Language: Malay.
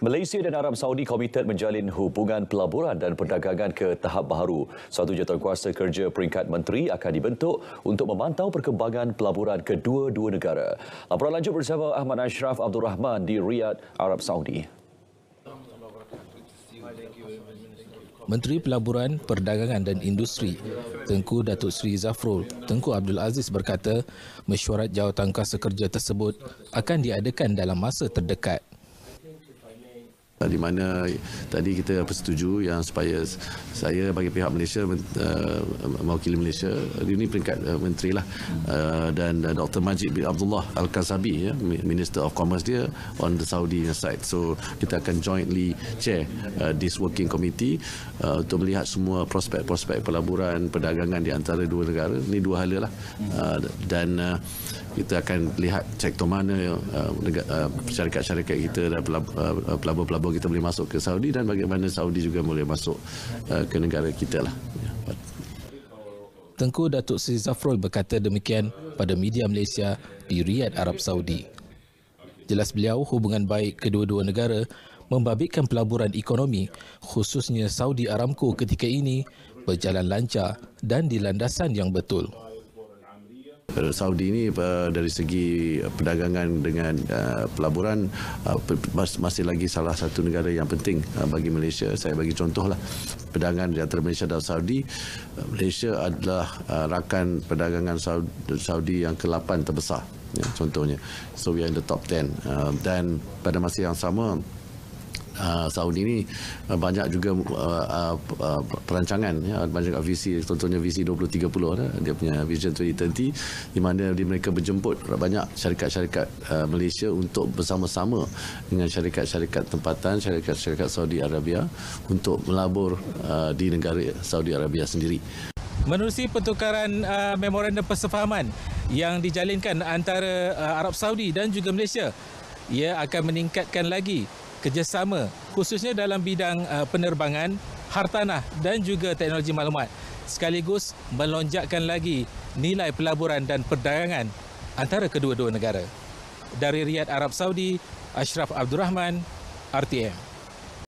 Malaysia dan Arab Saudi komited menjalin hubungan pelaburan dan perdagangan ke tahap baru. Satu jawatankuasa kerja peringkat menteri akan dibentuk untuk memantau perkembangan pelaburan kedua-dua negara. Laporan lanjut bersama Ahmad Ashraf Abdul Rahman di Riyadh, Arab Saudi. Menteri Pelaburan, Perdagangan dan Industri Tengku Datuk Sri Zafrul Tengku Abdul Aziz berkata mesyuarat jawatankuasa kerja tersebut akan diadakan dalam masa terdekat di mana tadi kita bersetuju yang supaya saya bagi pihak Malaysia eh, mewakili Malaysia ini peringkat eh, menteri lah eh, dan Dr Majid bin Abdullah Al Kasabi ya Minister of Commerce dia on the Saudi side so kita akan jointly chair this working committee untuk melihat semua prospek-prospek pelaburan perdagangan di antara dua negara ini dua hal lah dan kita akan lihat sektor mana uh, negara, uh, syarikat-syarikat kita dan pelab- pelabur-pelabur kita boleh masuk ke Saudi dan bagaimana Saudi juga boleh masuk uh, ke negara kita lah. Ya, Tengku Datuk Seri Zafrul berkata demikian pada media Malaysia di Riyadh Arab Saudi. Jelas beliau hubungan baik kedua-dua negara membabitkan pelaburan ekonomi khususnya Saudi Aramco ketika ini berjalan lancar dan di landasan yang betul. Eh, Saudi ini eh, dari segi eh, perdagangan dengan pelaburan masih lagi salah satu negara yang penting bagi Malaysia. Saya bagi contohlah perdagangan antara Malaysia dan Saudi. Malaysia adalah rakan perdagangan Saudi yang ke-8 terbesar. Ya, contohnya, so we are in the top 10 uh, dan pada masa yang sama Ah, Saudi ni ah, banyak juga ah, perancangan ya, banyak visi contohnya visi 2030 ya, dia punya vision 2030 di mana mereka berjemput banyak syarikat-syarikat Malaysia untuk bersama-sama dengan syarikat-syarikat tempatan syarikat-syarikat Saudi Arabia untuk melabur di negara Saudi Arabia sendiri Menerusi pertukaran uh, memorandum persefahaman yang dijalinkan antara uh, Arab Saudi dan juga Malaysia ia akan meningkatkan lagi kerjasama khususnya dalam bidang uh, penerbangan, hartanah dan juga teknologi maklumat sekaligus melonjakkan lagi nilai pelaburan dan perdagangan antara kedua-dua negara. Dari Riyadh Arab Saudi, Ashraf Abdul Rahman, RTM.